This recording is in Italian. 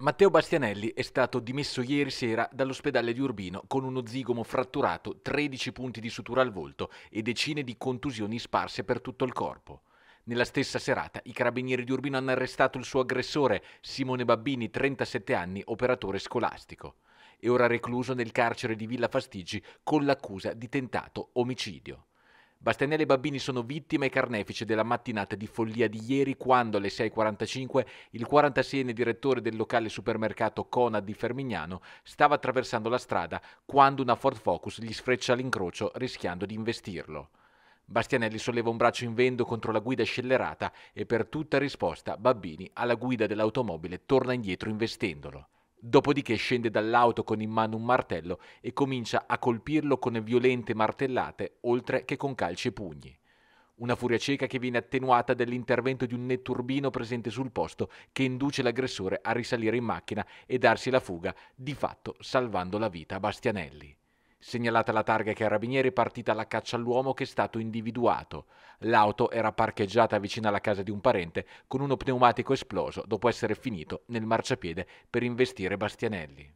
Matteo Bastianelli è stato dimesso ieri sera dall'ospedale di Urbino con uno zigomo fratturato, 13 punti di sutura al volto e decine di contusioni sparse per tutto il corpo. Nella stessa serata i carabinieri di Urbino hanno arrestato il suo aggressore, Simone Babbini, 37 anni, operatore scolastico. È ora recluso nel carcere di Villa Fastigi con l'accusa di tentato omicidio. Bastianelli e Babbini sono vittime carnefice della mattinata di follia di ieri quando alle 6.45 il 46enne direttore del locale supermercato Cona di Fermignano stava attraversando la strada quando una Ford Focus gli sfreccia l'incrocio rischiando di investirlo. Bastianelli solleva un braccio in vento contro la guida scellerata e per tutta risposta Babbini alla guida dell'automobile torna indietro investendolo. Dopodiché scende dall'auto con in mano un martello e comincia a colpirlo con violente martellate, oltre che con calci e pugni. Una furia cieca che viene attenuata dall'intervento di un netturbino presente sul posto che induce l'aggressore a risalire in macchina e darsi la fuga, di fatto salvando la vita a Bastianelli. Segnalata la targa ai carabinieri è partita la caccia all'uomo che è stato individuato. L'auto era parcheggiata vicino alla casa di un parente con uno pneumatico esploso dopo essere finito nel marciapiede per investire Bastianelli.